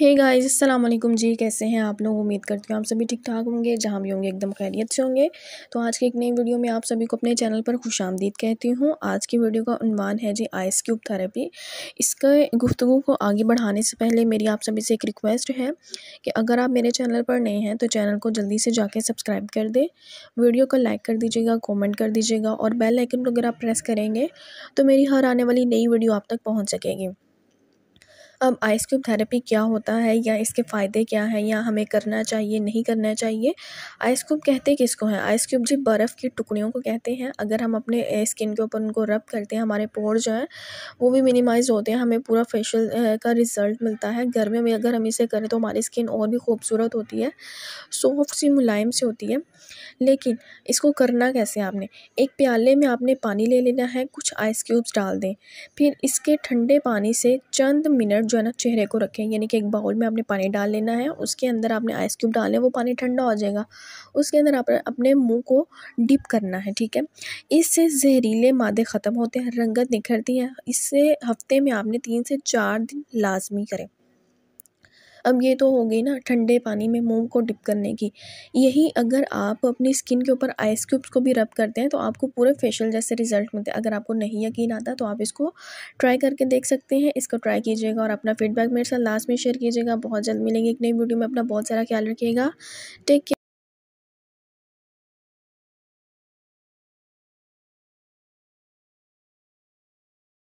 hey guys अस्सलाम वालेकुम जी कैसे हैं आप लोग उम्मीद करती हूँ आप सभी ठीक ठाक होंगे जहाँ भी होंगे एकदम खैरियत से होंगे तो आज की एक नई वीडियो में आप सभी को अपने चैनल पर खुश आमदीद कहती हूँ आज की वीडियो का उनवान है जी आइस क्यूब थेरेपी इसके गुफ्तु को आगे बढ़ाने से पहले मेरी आप सभी से एक रिक्वेस्ट है कि अगर आप मेरे चैनल पर नए हैं तो चैनल को जल्दी से जाके सब्सक्राइब कर दें वीडियो को लाइक कर दीजिएगा कॉमेंट कर दीजिएगा और बेल आइकन को अगर आप प्रेस करेंगे तो मेरी हर आने वाली नई वीडियो आप तक पहुँच सकेगी अब आइस क्यूब थेरेपी क्या होता है या इसके फ़ायदे क्या हैं या हमें करना चाहिए नहीं करना चाहिए आइस क्यूब कहते किसको हैं आइस क्यूब जी बर्फ़ की टुकड़ियों को कहते हैं अगर हम अपने स्किन के ऊपर उनको रब करते हैं हमारे पोर जो हैं वो भी मिनिमाइज़ होते हैं हमें पूरा फेशियल का रिज़ल्ट मिलता है गर्मी में अगर हम इसे करें तो हमारी स्किन और भी खूबसूरत होती है सॉफ्ट सी मुलायम सी होती है लेकिन इसको करना कैसे आपने एक प्याले में आपने पानी ले लेना है कुछ आइस क्यूब्स डाल दें फिर इसके ठंडे पानी से चंद मिनट जो है ना चेहरे को रखें यानी कि एक बाउल में आपने पानी डाल लेना है उसके अंदर आपने आइस क्यूब डालने वो पानी ठंडा हो जाएगा उसके अंदर आप अपने मुंह को डिप करना है ठीक है इससे जहरीले मादे ख़त्म होते हैं रंगत निखरती है इससे हफ्ते में आपने तीन से चार दिन लाजमी करें अब ये तो हो गई ना ठंडे पानी में मोम को डिप करने की यही अगर आप अपनी स्किन के ऊपर आइस क्यूब्स को भी रब करते हैं तो आपको पूरे फेशियल जैसे रिजल्ट मिलते हैं अगर आपको नहीं यकीन आता तो आप इसको ट्राई करके देख सकते हैं इसको ट्राई कीजिएगा और अपना फीडबैक मेरे साथ लास्ट में शेयर कीजिएगा बहुत जल्द मिलेंगे एक नई वीडियो में अपना बहुत सारा ख्याल रखिएगा टेक केयर